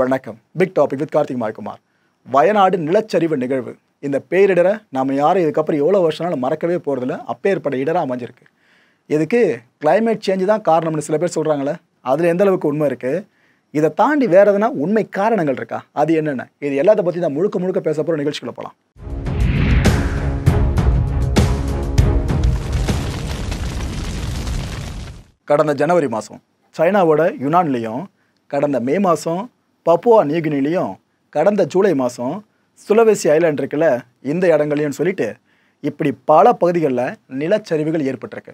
வணக்கம் big topic with Karthik Maikumar Wayanad நிலச்சரிவு நிகழ்வு இந்த பேரிடரை நம்ம யாரும் இதுக்கப்புறம் எவ்வளோ வருஷம்னாலும் மறக்கவே போகிறதில்ல அப்பேற்பட்ட இடராக அமைஞ்சிருக்கு இதுக்கு கிளைமேட் சேஞ்சு தான் காரணம்னு சில பேர் சொல்கிறாங்களே அதில் எந்த அளவுக்கு உண்மை இருக்குது இதை தாண்டி வேறு எதனா உண்மை காரணங்கள் இருக்கா அது என்னென்ன இது எல்லாத்த பற்றி தான் முழுக்க முழுக்க பேச போகிற நிகழ்ச்சிக்குள்ள போகலாம் கடந்த ஜனவரி மாதம் சைனாவோட யுனான்லேயும் கடந்த மே மாதம் பப்புவா நியூகினிலையும் கடந்த ஜூலை மாதம் சுலவேசி ஐலாண்ட் இருக்குல்ல இந்த இடங்களையும் சொல்லிட்டு இப்படி பல பகுதிகளில் நிலச்சரிவுகள் ஏற்பட்டிருக்கு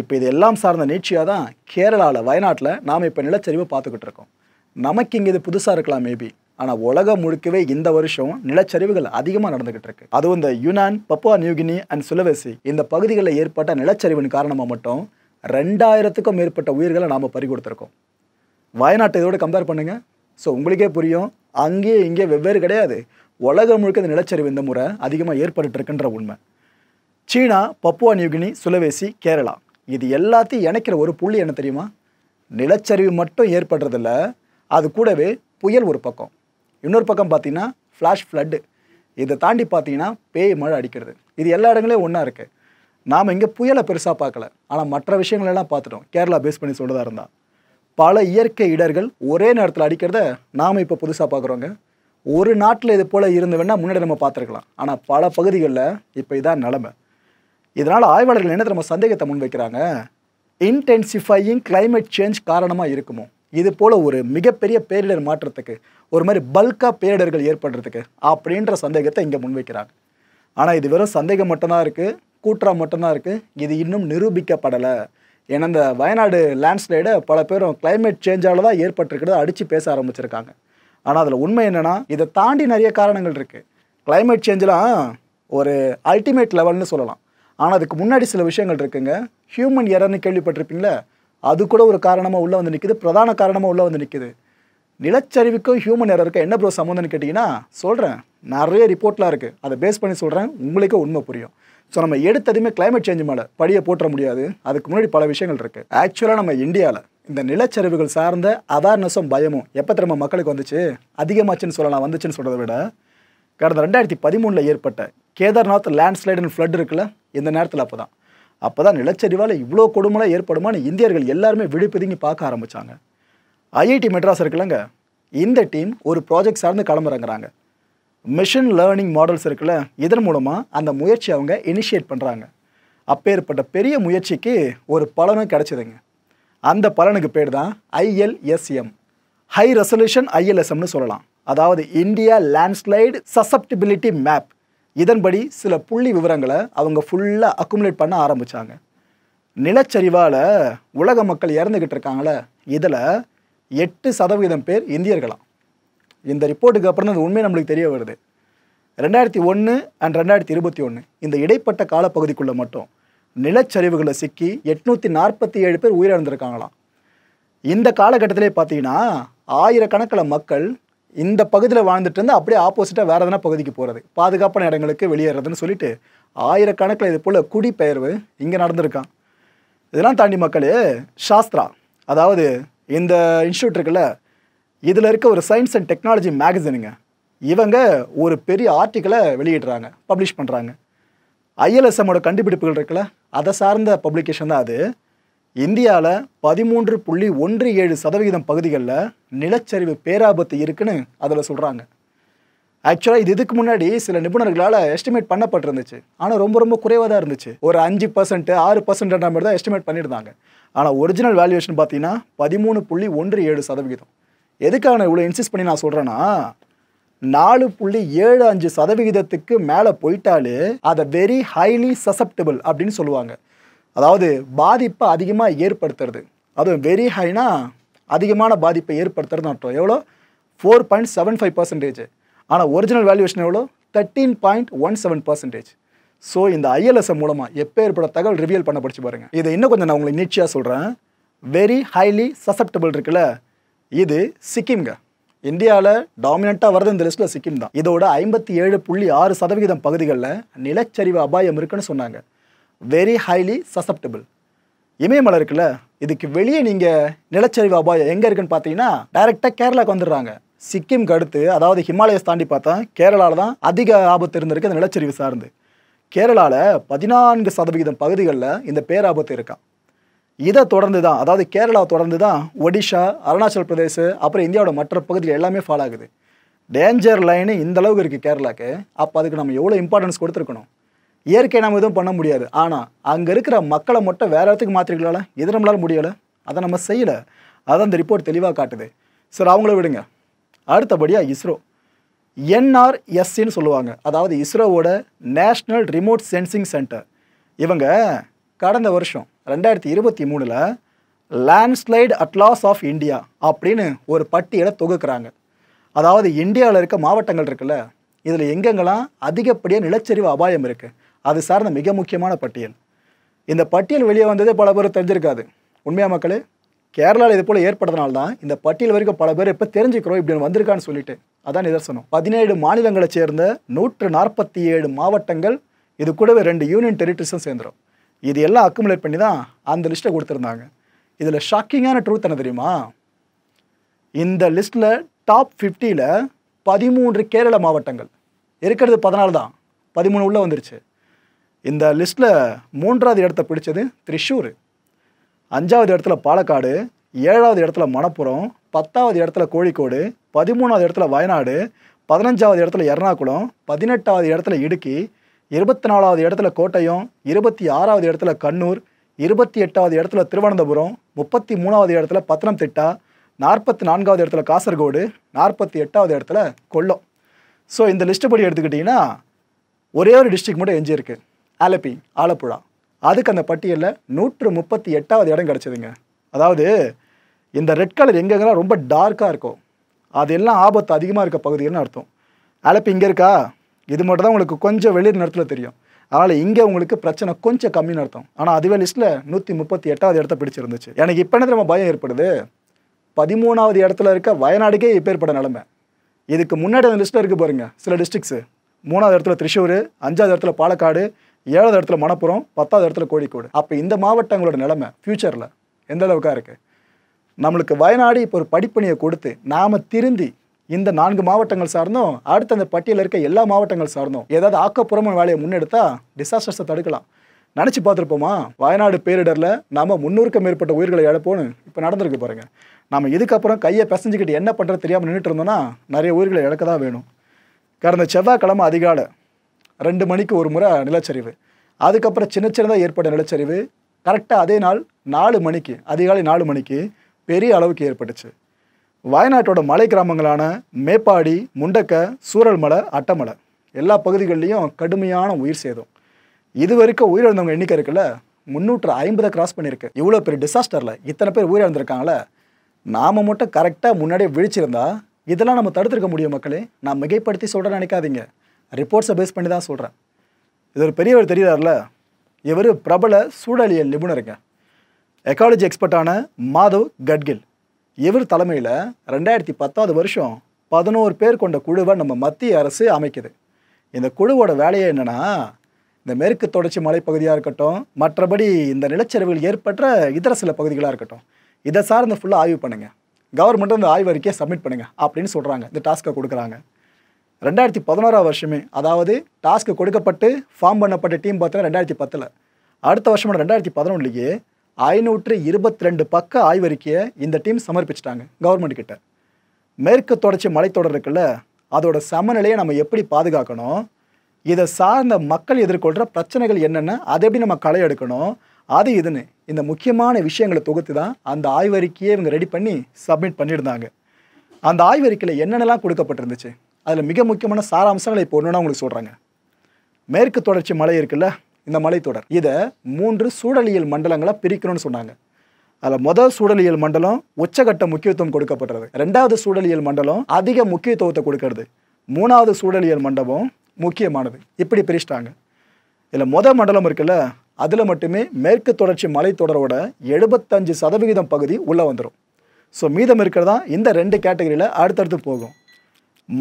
இப்போ இது எல்லாம் சார்ந்த நீட்சியாக தான் கேரளாவில் வயநாட்டில் நாம் இப்போ நிலச்சரிவு பார்த்துக்கிட்டு இருக்கோம் நமக்கு இங்கே இது புதுசாக இருக்கலாம் மேபி ஆனால் உலகம் முழுக்கவே இந்த வருஷம் நிலச்சரிவுகள் அதிகமாக நடந்துக்கிட்டு இருக்கு அதுவும் இந்த Yunnan Papua New Guinea and Sulawesi இந்த பகுதிகளில் ஏற்பட்ட நிலச்சரிவின் காரணமாக மட்டும் ரெண்டாயிரத்துக்கும் மேற்பட்ட உயிர்களை நாம் பறி கொடுத்துருக்கோம் வயநாட்டை இதோட கம்பேர் பண்ணுங்கள் ஸோ உங்களுக்கே புரியும் அங்கேயே இங்கே வெவ்வேறு கிடையாது உலகம் முழுக்க இந்த நிலச்சரிவு இந்த முறை அதிகமாக ஏற்பட்டுருக்குன்ற உண்மை சீனா பப்புவா நியூகினி சுலவேசி கேரளா இது எல்லாத்தையும் இணைக்கிற ஒரு புள்ளி என்ன தெரியுமா நிலச்சரிவு மட்டும் ஏற்படுறதில்ல அது கூடவே புயல் ஒரு பக்கம் இன்னொரு பக்கம் பார்த்தீங்கன்னா ஃப்ளாஷ் ஃப்ளட்டு இதை தாண்டி பார்த்தீங்கன்னா பேய் மழை அடிக்கிறது இது எல்லா இடங்களையும் ஒன்றா இருக்குது நாம் இங்கே புயலை பெருசாக பார்க்கல ஆனால் மற்ற விஷயங்களெல்லாம் பார்த்துட்டோம் கேரளா பேஸ் பண்ணி சொல்கிறதா இருந்தால் பல இயற்கை இடர்கள் ஒரே நேரத்தில் அடிக்கிறத நாம் இப்போ புதுசாக பார்க்குறோங்க ஒரு நாட்டில் இது போல் இருந்து வேணால் முன்னாடி நம்ம பார்த்துருக்கலாம் ஆனால் பல பகுதிகளில் இப்போ இதான் நிலமை இதனால் ஆய்வாளர்கள் என்ன நம்ம சந்தேகத்தை முன்வைக்கிறாங்க இன்டென்சிஃபையிங் கிளைமேட் சேஞ்ச் காரணமாக இருக்குமோ இது போல் ஒரு மிகப்பெரிய பேரிடர் மாற்றத்துக்கு ஒரு மாதிரி பல்காக பேரிடர்கள் ஏற்படுறதுக்கு அப்படின்ற சந்தேகத்தை இங்கே முன்வைக்கிறாங்க ஆனால் இது வெறும் சந்தேகம் மட்டும்தான் இருக்குது கூற்றா மட்டும்தான் இருக்குது இது இன்னும் நிரூபிக்கப்படலை ஏன்னா இந்த வயநாடு லேண்ட்ஸ்லைடு பல பேரும் கிளைமேட் சேஞ்சால் தான் ஏற்பட்டிருக்கிறத அடித்து பேச ஆரம்பிச்சிருக்காங்க ஆனால் அதில் உண்மை என்னென்னா இதை தாண்டி நிறைய காரணங்கள் இருக்குது கிளைமேட் சேஞ்செலாம் ஒரு அல்டிமேட் லெவல்னு சொல்லலாம் ஆனால் அதுக்கு முன்னாடி சில விஷயங்கள் இருக்குங்க ஹியூமன் எரர்னு கேள்விப்பட்டிருப்பீங்களே அது கூட ஒரு காரணமாக உள்ளே வந்து நிற்கிது பிரதான காரணமாக உள்ளே வந்து நிற்கிது நிலச்சரிவுக்கும் ஹியூமன் எரருக்கும் என்ன ப்ரோ சம்மந்தம்னு கேட்டிங்கன்னா சொல்கிறேன் நிறைய ரிப்போர்ட்லாம் இருக்குது அதை பேஸ் பண்ணி சொல்கிறேன் உங்களுக்கே உண்மை புரியும் ஸோ நம்ம எடுத்ததுமே கிளைமேட் சேஞ்ச் மேலே படியை போட்டுற முடியாது அதுக்கு முன்னாடி பல விஷயங்கள் இருக்குது ஆக்சுவலாக நம்ம இந்தியாவில் இந்த நிலச்சரிவுகள் சார்ந்த அவேர்னஸும் பயமும் எப்போ திரும்ப மக்களுக்கு வந்துச்சு அதிகமாச்சுன்னு சொல்லலாம் வந்துச்சுன்னு சொல்கிறத விட கடந்த ரெண்டாயிரத்தி பதிமூணில் ஏற்பட்ட கேதார்நாத் லேண்ட்ஸ்லைடுன்னு ஃப்ளட் இருக்குல்ல இந்த நேரத்தில் அப்போ தான் அப்போ தான் நிலச்சரிவால் இவ்வளோ கொடுமலாக ஏற்படுமான்னு இந்தியர்கள் எல்லாருமே விழிப்புதுங்கி பார்க்க ஆரம்பித்தாங்க ஐஐடி மெட்ராஸ் இருக்குல்லங்க இந்த டீம் ஒரு ப்ராஜெக்ட் சார்ந்து களமிறங்குறாங்க மிஷின் லேர்னிங் மாடல்ஸ் இருக்குல்ல இதன் மூலமாக அந்த முயற்சி அவங்க இனிஷியேட் பண்ணுறாங்க அப்பேற்பட்ட பெரிய முயற்சிக்கு ஒரு பலனும் கிடச்சிதுங்க அந்த பலனுக்கு பேர் தான் ஐஎல்எஸ்எம் ஹை ரெசல்யூஷன் ஐஎல்எஸ்எம்னு சொல்லலாம் அதாவது இந்தியா லேண்ட்ஸ்லைடு சசப்டிபிலிட்டி மேப் இதன்படி சில புள்ளி விவரங்களை அவங்க ஃபுல்லாக அக்குமுலேட் பண்ண ஆரம்பித்தாங்க நிலச்சரிவால் உலக மக்கள் இறந்துக்கிட்டு இருக்காங்களே இதில் எட்டு சதவீதம் பேர் இந்தியர்களாம் இந்த ரிப்போர்ட்டுக்கு அப்புறம் தான் உண்மை நம்மளுக்கு தெரிய வருது ரெண்டாயிரத்தி ஒன்று அண்ட் ரெண்டாயிரத்தி இருபத்தி ஒன்று இந்த இடைப்பட்ட காலப்பகுதிக்குள்ளே மட்டும் நிலச்சரிவுகளை சிக்கி எட்நூற்றி நாற்பத்தி ஏழு பேர் உயிரிழந்திருக்காங்களாம் இந்த காலகட்டத்திலே பார்த்தீங்கன்னா ஆயிரக்கணக்கில் மக்கள் இந்த பகுதியில் வாழ்ந்துட்டு இருந்தால் அப்படியே ஆப்போசிட்டாக வேறு எதனா பகுதிக்கு போகிறது பாதுகாப்பான இடங்களுக்கு வெளியேறதுன்னு சொல்லிட்டு ஆயிரக்கணக்கில் இது போல் குடிபெயர்வு இங்கே நடந்திருக்கான் இதெல்லாம் தாண்டி மக்களே சாஸ்திரா அதாவது இந்த இன்ஸ்டியூட் இருக்குல்ல இதில் இருக்க ஒரு சயின்ஸ் அண்ட் டெக்னாலஜி மேகசினுங்க இவங்க ஒரு பெரிய ஆர்டிக்கலை வெளியிடுறாங்க பப்ளிஷ் பண்ணுறாங்க ஐஎல்எஸ்எம்மோட கண்டுபிடிப்புகள் இருக்குல்ல அதை சார்ந்த பப்ளிகேஷன் தான் அது இந்தியாவில் பதிமூன்று புள்ளி ஒன்று ஏழு சதவிகிதம் பகுதிகளில் நிலச்சரிவு பேராபத்து இருக்குன்னு அதில் சொல்கிறாங்க ஆக்சுவலாக இது இதுக்கு முன்னாடி சில நிபுணர்களால் எஸ்டிமேட் பண்ணப்பட்டிருந்துச்சு ஆனால் ரொம்ப ரொம்ப குறைவாக தான் இருந்துச்சு ஒரு அஞ்சு பர்சன்ட் ஆறு பர்சன்ட்ன்ற மாதிரி தான் எஸ்டிமேட் பண்ணியிருந்தாங்க ஆனால் ஒரிஜினல் வேல்யூவேஷன் பார்த்தீங்கன்னா பதிமூணு புள்ளி ஒன்று ஏழு சதவிகிதம் எதுக்காக நான் இவ்வளோ இன்சிஸ்ட் பண்ணி நான் சொல்கிறேன்னா நாலு புள்ளி ஏழு அஞ்சு சதவிகிதத்துக்கு மேலே போயிட்டாலே அதை வெரி ஹைலி சசப்டபிள் அப்படின்னு சொல்லுவாங்க அதாவது பாதிப்பை அதிகமாக ஏற்படுத்துறது அதுவும் வெரி ஹைனா அதிகமான பாதிப்பை ஏற்படுத்துறது அர்த்தம் எவ்வளோ four point seven five percentage ஆனால் ஒரிஜினல் வேல்யூவேஷன் எவ்வளோ thirteen point one seven percentage so இந்த ஐஎல்எஸ்எம் மூலமாக எப்போ ஏற்பட தகவல் ரிவியல் பண்ண படிச்சு பாருங்கள் இதை இன்னும் கொஞ்சம் நான் உங்களுக்கு நிச்சயாக சொல்கிறேன் வெரி ஹைலி சசப்டபிள் இருக்குல்ல இது சிக்கிம்ங்க இந்தியாவில் டாமினண்ட்டாக வரது இந்த லிஸ்ட்டில் சிக்கிம் தான் இதோட ஐம்பத்தி ஏழு புள்ளி ஆறு சதவிகிதம் பகுதிகளில் நிலச்சரிவு அபாயம் இருக்குன்னு சொன்னாங்க வெரி ஹைலி சசப்டபிள் இமயமலை இருக்குல்ல இதுக்கு வெளியே நீங்கள் நிலச்சரிவு அபாயம் எங்கே இருக்குன்னு பார்த்தீங்கன்னா டைரெக்டாக கேரளாவுக்கு வந்துடுறாங்க சிக்கிம்க்கு அடுத்து அதாவது ஹிமாலயஸ் தாண்டி பார்த்தா கேரளாவில் தான் அதிக ஆபத்து இருந்திருக்கு அந்த நிலச்சரிவு சார்ந்து கேரளாவில் பதினான்கு சதவிகிதம் பகுதிகளில் இந்த பேராபத்து இருக்கான் இதை தொடர்ந்து தான் அதாவது கேரளா தொடர்ந்து தான் ஒடிஷா அருணாச்சல் பிரதேஷ் அப்புறம் இந்தியாவோட மற்ற பகுதியில் எல்லாமே ஃபாலோ ஆகுது டேஞ்சர் லைனு இந்த அளவுக்கு இருக்குது கேரளாவுக்கு அப்போ அதுக்கு நம்ம எவ்வளோ இம்பார்ட்டன்ஸ் கொடுத்துருக்கணும் இயற்கை நம்ம எதுவும் பண்ண முடியாது ஆனால் அங்கே இருக்கிற மக்களை மட்டும் வேறு இடத்துக்கு மாற்றிருக்கலாம்ல இது நம்மளால் முடியலை அதை நம்ம செய்யலை அதான் அந்த ரிப்போர்ட் தெளிவாக காட்டுது சரி அவங்கள விடுங்க அடுத்தபடியாக இஸ்ரோ என்ஆர்எஸ்சின்னு சொல்லுவாங்க அதாவது இஸ்ரோவோட நேஷ்னல் ரிமோட் சென்சிங் சென்டர் இவங்க கடந்த வருஷம் ரெண்டாயிரத்தி இருபத்தி மூணில் லேண்ட்ஸ்லைடு அட்லாஸ் ஆஃப் இந்தியா அப்படின்னு ஒரு பட்டியலை தொகுக்கிறாங்க அதாவது இந்தியாவில் இருக்க மாவட்டங்கள் இருக்குல்ல இதில் எங்கெங்கெல்லாம் அதிகப்படியாக நிலச்சரிவு அபாயம் இருக்குது அது சார்ந்த மிக முக்கியமான பட்டியல் இந்த பட்டியல் வெளியே வந்ததே பல பேர் தெரிஞ்சிருக்காது உண்மையாக மக்களே கேரளாவில் இது போல் ஏற்படுறதுனால்தான் இந்த பட்டியல் வரைக்கும் பல பேர் இப்போ தெரிஞ்சுக்கிறோம் இப்படி வந்திருக்கான்னு சொல்லிட்டு அதான் நிதர்சனம் பதினேழு மாநிலங்களை சேர்ந்த நூற்று நாற்பத்தி ஏழு மாவட்டங்கள் இது கூடவே ரெண்டு யூனியன் டெரிட்டரிஸும் சேர்ந்துடும் இது எல்லாம் அக்குமுலேட் பண்ணி தான் அந்த லிஸ்ட்டை கொடுத்துருந்தாங்க இதில் ஷாக்கிங்கான ட்ரூத் என்ன தெரியுமா இந்த லிஸ்ட்டில் டாப் ஃபிஃப்டியில் பதிமூன்று கேரள மாவட்டங்கள் இருக்கிறது பதினாலு தான் பதிமூணு உள்ளே வந்துருச்சு இந்த லிஸ்ட்டில் மூன்றாவது இடத்த பிடிச்சது திரிஷூர் அஞ்சாவது இடத்துல பாலக்காடு ஏழாவது இடத்துல மணப்புரம் பத்தாவது இடத்துல கோழிக்கோடு பதிமூணாவது இடத்துல வயநாடு பதினஞ்சாவது இடத்துல எர்ணாகுளம் பதினெட்டாவது இடத்துல இடுக்கி இருபத்தி நாலாவது இடத்துல கோட்டயம் இருபத்தி ஆறாவது இடத்துல கண்ணூர் இருபத்தி எட்டாவது இடத்துல திருவனந்தபுரம் முப்பத்தி மூணாவது இடத்துல பத்தனம்திட்டா நாற்பத்தி நான்காவது இடத்துல காசர்கோடு நாற்பத்தி எட்டாவது இடத்துல கொல்லம் ஸோ இந்த லிஸ்ட்டு படி எடுத்துக்கிட்டிங்கன்னா ஒரே ஒரு டிஸ்ட்ரிக் மட்டும் எஞ்சியிருக்கு ஆலப்பி ஆலப்புழா அதுக்கு அந்த பட்டியலில் நூற்று முப்பத்தி எட்டாவது இடம் கிடச்சிதுங்க அதாவது இந்த ரெட் கலர் எங்கெங்கெல்லாம் ரொம்ப டார்க்காக இருக்கும் அதெல்லாம் ஆபத்து அதிகமாக இருக்க பகுதிகள்னு அர்த்தம் ஆலப்பி இங்கே இருக்கா இது மட்டும் தான் உங்களுக்கு கொஞ்சம் வெளிர் நிறத்தில் தெரியும் அதனால் இங்கே உங்களுக்கு பிரச்சனை கொஞ்சம் கம்மி அர்த்தம் ஆனால் அதுவே லிஸ்ட்டில் நூற்றி முப்பத்தி எட்டாவது இடத்த பிடிச்சிருந்துச்சு எனக்கு இப்போ என்ன நம்ம பயம் ஏற்படுது பதிமூணாவது இடத்துல இருக்க வயநாடுக்கே இப்பேற்பட்ட நிலமை இதுக்கு முன்னாடி அந்த லிஸ்ட்டில் இருக்குது பாருங்கள் சில டிஸ்ட்ரிக்ஸு மூணாவது இடத்துல திருஷூர் அஞ்சாவது இடத்துல பாலக்காடு ஏழாவது இடத்துல மணப்புறம் பத்தாவது இடத்துல கோழிக்கோடு அப்போ இந்த மாவட்டங்களோட நிலமை ஃப்யூச்சரில் எந்த அளவுக்காக இருக்குது நம்மளுக்கு வயநாடு இப்போ ஒரு படிப்பணியை கொடுத்து நாம் திருந்தி இந்த நான்கு மாவட்டங்கள் சார்ந்தும் அடுத்த அந்த பட்டியலில் இருக்க எல்லா மாவட்டங்கள் சார்ந்தும் ஏதாவது ஆக்கப்புறமும் வேலையை முன்னெடுத்தா டிசாஸ்டர்ஸை தடுக்கலாம் நினச்சி பார்த்துருப்போமா வயநாடு பேரிடரில் நாம் முன்னூறுக்கும் மேற்பட்ட உயிர்களை இழப்போன்னு இப்போ நடந்திருக்கு பாருங்கள் நம்ம இதுக்கப்புறம் கையை பிசைஞ்சிக்கிட்டு என்ன பண்ணுறது தெரியாமல் நின்றுட்டு இருந்தோம்னா நிறைய உயிர்களை இழக்க தான் வேணும் கடந்த செவ்வாய்க்கிழமை அதிகாலை ரெண்டு மணிக்கு ஒரு முறை நிலச்சரிவு அதுக்கப்புறம் சின்ன சின்னதாக ஏற்பட்ட நிலச்சரிவு கரெக்டாக அதே நாள் நாலு மணிக்கு அதிகாலை நாலு மணிக்கு பெரிய அளவுக்கு ஏற்பட்டுச்சு வயநாட்டோட மலை கிராமங்களான மேப்பாடி முண்டக்க சூரல் மலை அட்டமலை எல்லா பகுதிகள்லேயும் கடுமையான உயிர் சேதம் இது வரைக்கும் உயிரிழந்தவங்க எண்ணிக்கை இருக்குல்ல முந்நூற்று ஐம்பதை கிராஸ் பண்ணியிருக்கு இவ்வளோ பெரிய டிசாஸ்டரில் இத்தனை பேர் உயிரிழந்திருக்காங்களே நாம் மட்டும் கரெக்டாக முன்னாடியே விழிச்சிருந்தா இதெல்லாம் நம்ம தடுத்துருக்க முடியும் மக்களே நான் மிகைப்படுத்தி சொல்கிறேன் நினைக்காதீங்க ரிப்போர்ட்ஸை பேஸ் பண்ணி தான் சொல்கிறேன் இது ஒரு பெரியவர் தெரிகிறார்ல இவர் பிரபல சூழலியல் நிபுணருங்க எக்காலஜி எக்ஸ்பர்ட்டான மாதவ் கட்கில் இவர் தலைமையில் ரெண்டாயிரத்தி பத்தாவது வருஷம் பதினோரு பேர் கொண்ட குழுவை நம்ம மத்திய அரசு அமைக்குது இந்த குழுவோட வேலையை என்னென்னா இந்த மேற்கு தொடர்ச்சி மலைப்பகுதியாக இருக்கட்டும் மற்றபடி இந்த நிலச்சரிவுகள் ஏற்பட்ட இதர சில பகுதிகளாக இருக்கட்டும் இதை சார்ந்து ஃபுல்லாக ஆய்வு பண்ணுங்கள் கவர்மெண்ட்டு இந்த ஆய்வறிக்கையை சப்மிட் பண்ணுங்கள் அப்படின்னு சொல்கிறாங்க இந்த டாஸ்க்கை கொடுக்குறாங்க ரெண்டாயிரத்தி பதினோராம் வருஷமே அதாவது டாஸ்க்கு கொடுக்கப்பட்டு ஃபார்ம் பண்ணப்பட்ட டீம் பார்த்தோன்னா ரெண்டாயிரத்தி பத்தில் அடுத்த வருஷம் ரெண்டாயிரத்தி பதினொன்றுலேயே ஐநூற்று இருபத்தி ரெண்டு பக்க ஆய்வறிக்கையை இந்த டீம் சமர்ப்பிச்சிட்டாங்க கவர்மெண்ட் கிட்ட மேற்கு தொடர்ச்சி மலைத்தொடர் இருக்குல்ல அதோட சமநிலையை நம்ம எப்படி பாதுகாக்கணும் இதை சார்ந்த மக்கள் எதிர்கொள்கிற பிரச்சனைகள் என்னென்ன அதை எப்படி நம்ம களை எடுக்கணும் அது இதுன்னு இந்த முக்கியமான விஷயங்களை தொகுத்து தான் அந்த ஆய்வறிக்கையை இவங்க ரெடி பண்ணி சப்மிட் பண்ணியிருந்தாங்க அந்த ஆய்வறிக்கையில் என்னென்னலாம் கொடுக்கப்பட்டிருந்துச்சு அதில் மிக முக்கியமான சாராம்சங்களை இப்போ ஒன்றுனா உங்களுக்கு சொல்கிறாங்க மேற்கு தொடர்ச்சி மலை இருக்குல்ல இந்த மலைத்தொடர் இதை மூன்று சூழலியல் மண்டலங்களாக பிரிக்கணும்னு சொன்னாங்க அதில் முதல் சூழலியல் மண்டலம் உச்சகட்ட முக்கியத்துவம் கொடுக்கப்படுறது ரெண்டாவது சூழலியல் மண்டலம் அதிக முக்கியத்துவத்தை கொடுக்கறது மூணாவது சூழலியல் மண்டபம் முக்கியமானது இப்படி பிரிச்சிட்டாங்க இதில் மொதல் மண்டலம் இருக்குல்ல அதில் மட்டுமே மேற்கு தொடர்ச்சி மலைத்தொடரோட எழுபத்தஞ்சு சதவிகிதம் பகுதி உள்ளே வந்துடும் ஸோ மீதம் இருக்கிறதா இந்த ரெண்டு கேட்டகரியில் அடுத்தடுத்து போகும்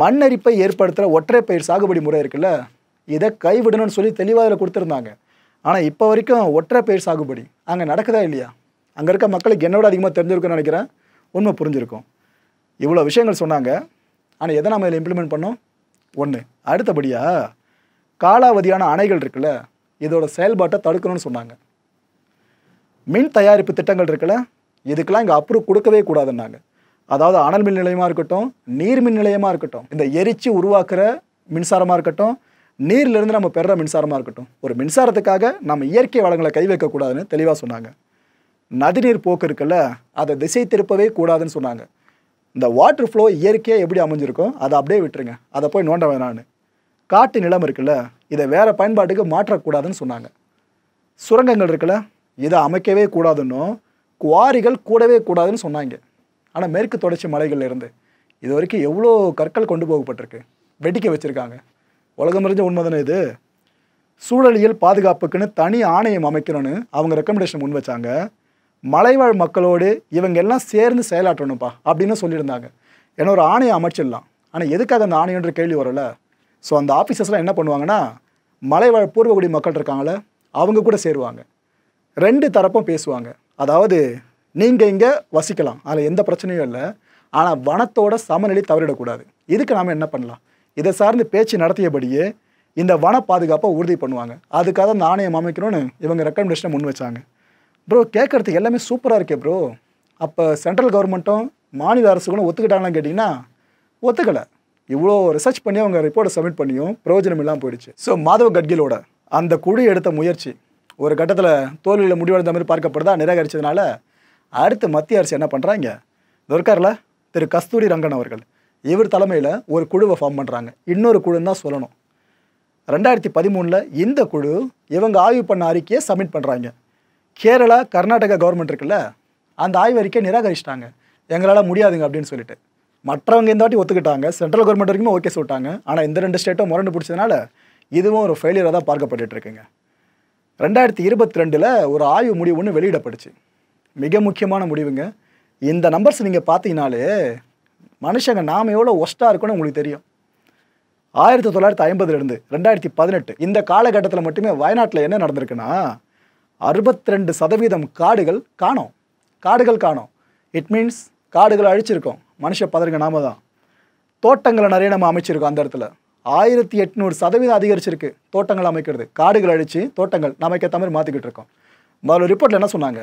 மண்ணரிப்பை ஏற்படுத்துகிற ஒற்றை பயிர் சாகுபடி முறை இருக்குல்ல இதை கைவிடணும்னு சொல்லி தெளிவாக அதில் கொடுத்துருந்தாங்க ஆனால் இப்போ வரைக்கும் ஒற்றை பயிர் சாகுபடி அங்கே நடக்குதா இல்லையா அங்கே இருக்க மக்களுக்கு என்னோட அதிகமாக தெரிஞ்சிருக்குன்னு நினைக்கிறேன் உண்மை புரிஞ்சிருக்கும் இவ்வளோ விஷயங்கள் சொன்னாங்க ஆனால் எதை நம்ம இதில் இம்ப்ளிமெண்ட் பண்ணோம் ஒன்று அடுத்தபடியாக காலாவதியான அணைகள் இருக்குல்ல இதோட செயல்பாட்டை தடுக்கணும்னு சொன்னாங்க மின் தயாரிப்பு திட்டங்கள் இருக்குல்ல இதுக்கெல்லாம் இங்கே அப்ரூவ் கொடுக்கவே கூடாதுன்னாங்க அதாவது அனல் மின் நிலையமாக இருக்கட்டும் நீர் மின் நிலையமாக இருக்கட்டும் இந்த எரிச்சு உருவாக்குற மின்சாரமாக இருக்கட்டும் நீர்லேருந்து நம்ம பெற மின்சாரமாக இருக்கட்டும் ஒரு மின்சாரத்துக்காக நம்ம இயற்கை வளங்களை கை வைக்கக்கூடாதுன்னு தெளிவாக சொன்னாங்க நதிநீர் போக்கு இருக்குல்ல அதை திசை திருப்பவே கூடாதுன்னு சொன்னாங்க இந்த வாட்டர் ஃப்ளோ இயற்கையாக எப்படி அமைஞ்சிருக்கோ அதை அப்படியே விட்டுருங்க அதை போய் நோண்ட வேணான்னு காட்டு நிலம் இருக்குல்ல இதை வேறு பயன்பாட்டுக்கு மாற்றக்கூடாதுன்னு சொன்னாங்க சுரங்கங்கள் இருக்குல்ல இதை அமைக்கவே கூடாதுன்னும் குவாரிகள் கூடவே கூடாதுன்னு சொன்னாங்க ஆனால் மேற்கு தொடர்ச்சி மலைகள்லேருந்து இது வரைக்கும் எவ்வளோ கற்கள் கொண்டு போகப்பட்டிருக்கு வெடிக்க வச்சுருக்காங்க உலகம் முறைஞ்ச உண்மை தானே இது சூழலியல் பாதுகாப்புக்குன்னு தனி ஆணையம் அமைக்கணும்னு அவங்க ரெக்கமெண்டேஷன் முன் வச்சாங்க மலைவாழ் மக்களோடு இவங்க எல்லாம் சேர்ந்து செயலாற்றணும்ப்பா அப்படின்னு சொல்லியிருந்தாங்க ஏன்னா ஒரு ஆணையம் அமைச்சிடலாம் ஆனால் எதுக்காக அந்த ஆணையன்ற கேள்வி வரல ஸோ அந்த ஆஃபீஸர்ஸ்லாம் என்ன பண்ணுவாங்கன்னா மலைவாழ் பூர்வகுடி மக்கள் இருக்காங்கள அவங்க கூட சேருவாங்க ரெண்டு தரப்பும் பேசுவாங்க அதாவது நீங்கள் இங்கே வசிக்கலாம் அதில் எந்த பிரச்சனையும் இல்லை ஆனால் வனத்தோட சமநிலை தவறிடக்கூடாது இதுக்கு நாம் என்ன பண்ணலாம் இதை சார்ந்து பேச்சு நடத்தியபடியே இந்த வன பாதுகாப்பை உறுதி பண்ணுவாங்க அதுக்காக அந்த ஆணையம் அமைக்கணும்னு இவங்க ரெக்கமெண்டேஷனை முன் வச்சாங்க ப்ரோ கேட்குறதுக்கு எல்லாமே சூப்பராக இருக்கே ப்ரோ அப்போ சென்ட்ரல் கவர்மெண்ட்டும் மாநில அரசுகளும் ஒத்துக்கிட்டாங்களான்னு கேட்டிங்கன்னா ஒத்துக்கலை இவ்வளோ ரிசர்ச் பண்ணி அவங்க ரிப்போர்ட்டை சப்மிட் பண்ணியும் பிரயோஜனம் இல்லாமல் போயிடுச்சு ஸோ மாதவ் கட்கிலோட அந்த குழு எடுத்த முயற்சி ஒரு கட்டத்தில் தோல்வியில் முடிவடைந்த மாதிரி பார்க்கப்படுதா நிராகரித்ததுனால அடுத்து மத்திய அரசு என்ன பண்ணுறாங்க இது இருக்கார்ல திரு கஸ்தூரி ரங்கன் அவர்கள் இவர் தலைமையில் ஒரு குழுவை ஃபார்ம் பண்ணுறாங்க இன்னொரு குழுன்னு தான் சொல்லணும் ரெண்டாயிரத்தி பதிமூணில் இந்த குழு இவங்க ஆய்வு பண்ண அறிக்கையை சப்மிட் பண்ணுறாங்க கேரளா கர்நாடகா கவர்மெண்ட் இருக்குல்ல அந்த ஆய்வு அறிக்கையை நிராகரிச்சிட்டாங்க எங்களால் முடியாதுங்க அப்படின்னு சொல்லிட்டு மற்றவங்க இந்த வாட்டி ஒத்துக்கிட்டாங்க சென்ட்ரல் கவர்மெண்ட் வரைக்கும் ஓகே சொல்லிட்டாங்க ஆனால் இந்த ரெண்டு ஸ்டேட்டும் முரண்டு பிடிச்சதுனால இதுவும் ஒரு ஃபெயிலியராக தான் பார்க்கப்பட்டு இருக்குங்க ரெண்டாயிரத்தி இருபத்தி ரெண்டில் ஒரு ஆய்வு முடிவு ஒன்று வெளியிடப்பட்டுச்சு மிக முக்கியமான முடிவுங்க இந்த நம்பர்ஸ் நீங்கள் பார்த்தீங்கனாலே மனுஷங்க நாம் எவ்வளோ ஒஸ்ட்டாக இருக்குன்னு உங்களுக்கு தெரியும் ஆயிரத்தி தொள்ளாயிரத்தி ஐம்பதுலேருந்து ரெண்டாயிரத்தி பதினெட்டு இந்த காலகட்டத்தில் மட்டுமே வயநாட்டில் என்ன நடந்திருக்குன்னா அறுபத்தி ரெண்டு சதவீதம் காடுகள் காணோம் காடுகள் காணோம் இட் மீன்ஸ் காடுகள் அழிச்சிருக்கோம் மனுஷ பதறுங்க நாம தான் தோட்டங்களை நிறைய நம்ம அமைச்சிருக்கோம் அந்த இடத்துல ஆயிரத்தி எட்நூறு சதவீதம் அதிகரிச்சிருக்கு தோட்டங்கள் அமைக்கிறது காடுகள் அழித்து தோட்டங்கள் நமக்கேற்ற மாதிரி மாற்றிக்கிட்டு இருக்கோம் முதல்ல ரிப்போர்ட்டில் என்ன சொன்னாங்க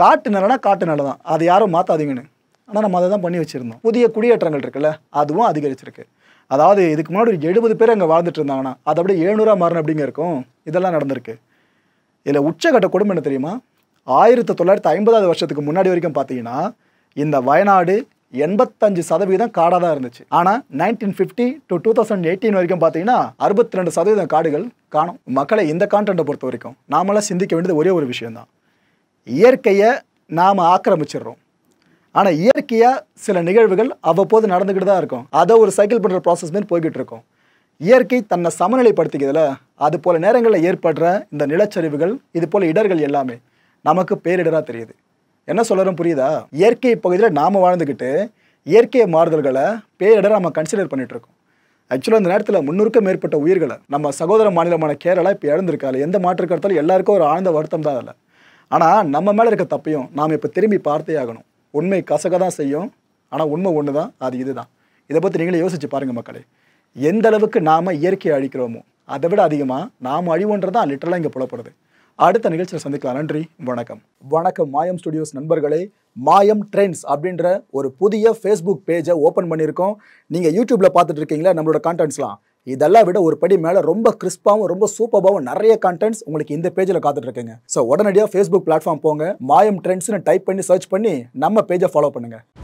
காட்டு நிலனா காட்டு நிலை தான் அதை யாரும் மாற்றாதீங்கன்னு ஆனால் நம்ம அதை தான் பண்ணி வச்சுருந்தோம் புதிய குடியேற்றங்கள் இருக்குல்ல அதுவும் அதிகரிச்சிருக்கு அதாவது இதுக்கு முன்னாடி ஒரு எழுபது பேர் அங்கே வாழ்ந்துட்டு இருந்தாங்கன்னா அது அப்படியே எழுநூறா மாறணும் அப்படிங்க இருக்கும் இதெல்லாம் நடந்திருக்கு இதில் உச்சகட்ட குடும்பம் என்ன தெரியுமா ஆயிரத்தி தொள்ளாயிரத்தி ஐம்பதாவது வருஷத்துக்கு முன்னாடி வரைக்கும் பார்த்தீங்கன்னா இந்த வயநாடு எண்பத்தஞ்சு சதவீதம் காடாக தான் இருந்துச்சு ஆனால் nineteen fifty to two thousand eighteen வரைக்கும் பார்த்தீங்கன்னா அறுபத்தி ரெண்டு சதவீதம் காடுகள் காணும் மக்களை இந்த கான்டென்ட்டை பொறுத்த வரைக்கும் நாமெல்லாம் சிந்திக்க வேண்டியது ஒரே ஒரு விஷயந்தான் இயற்கையை நாம் ஆக்கிரமிச்சிடுறோம் ஆனால் இயற்கையாக சில நிகழ்வுகள் அவ்வப்போது நடந்துக்கிட்டு தான் இருக்கும் அதை ஒரு சைக்கிள் பண்ணுற ப்ராசஸ் மாரி போய்கிட்டு இருக்கும் இயற்கை தன்னை சமநிலைப்படுத்திக்கிறதுல அது போல் நேரங்களில் ஏற்படுற இந்த நிலச்சரிவுகள் இது போல் இடர்கள் எல்லாமே நமக்கு பேரிடராக தெரியுது என்ன சொல்கிறோம் புரியுதா இயற்கை பகுதியில் நாம் வாழ்ந்துக்கிட்டு இயற்கை மாறுதல்களை பேரிடர் நம்ம கன்சிடர் பண்ணிகிட்ருக்கோம் ஆக்சுவலாக இந்த நேரத்தில் முன்னூறுக்கும் மேற்பட்ட உயிர்களை நம்ம சகோதர மாநிலமான கேரளா இப்போ இழந்திருக்காது எந்த மாற்று கருத்தாலும் எல்லாருக்கும் ஒரு ஆழ்ந்த வருத்தம் தான் அதில் ஆனால் நம்ம மேலே இருக்க தப்பையும் நாம் இப்போ திரும்பி பார்த்தே ஆகணும் உண்மை கசக தான் செய்யும் ஆனால் உண்மை ஒன்று தான் அது இதுதான் இதை பற்றி நீங்களே யோசிச்சு பாருங்கள் மக்களே எந்த அளவுக்கு நாம் இயற்கையை அழிக்கிறோமோ அதை விட அதிகமாக நாம் அழிவுன்றது தான் லிட்டரலாக இங்கே புலப்படுது அடுத்த நிகழ்ச்சியில் சந்திக்கலாம் நன்றி வணக்கம் வணக்கம் மாயம் ஸ்டுடியோஸ் நண்பர்களே மாயம் ட்ரெண்ட்ஸ் அப்படின்ற ஒரு புதிய ஃபேஸ்புக் பேஜை ஓப்பன் பண்ணியிருக்கோம் நீங்கள் யூடியூப்பில் பார்த்துட்டு இருக்கீங்களா நம்மளோட கான்டென்ட்ஸ்லாம் இதெல்லாம் விட ஒரு படி மேலே ரொம்ப கிறிஸ்பாகவும் ரொம்ப சூப்பராகவும் நிறைய கண்டென்ட்ஸ் உங்களுக்கு இந்த பேஜில் காத்துட்ருக்குங்க ஸோ உடனடியாக ஃபேஸ்புக் பிளாட்ஃபார்ம் போங்க மாயம் ட்ரெண்ட்ஸ்னு டைப் பண்ணி சர்ச் பண்ணி நம்ம பேஜை ஃபாலோ பண்ணுங்கள்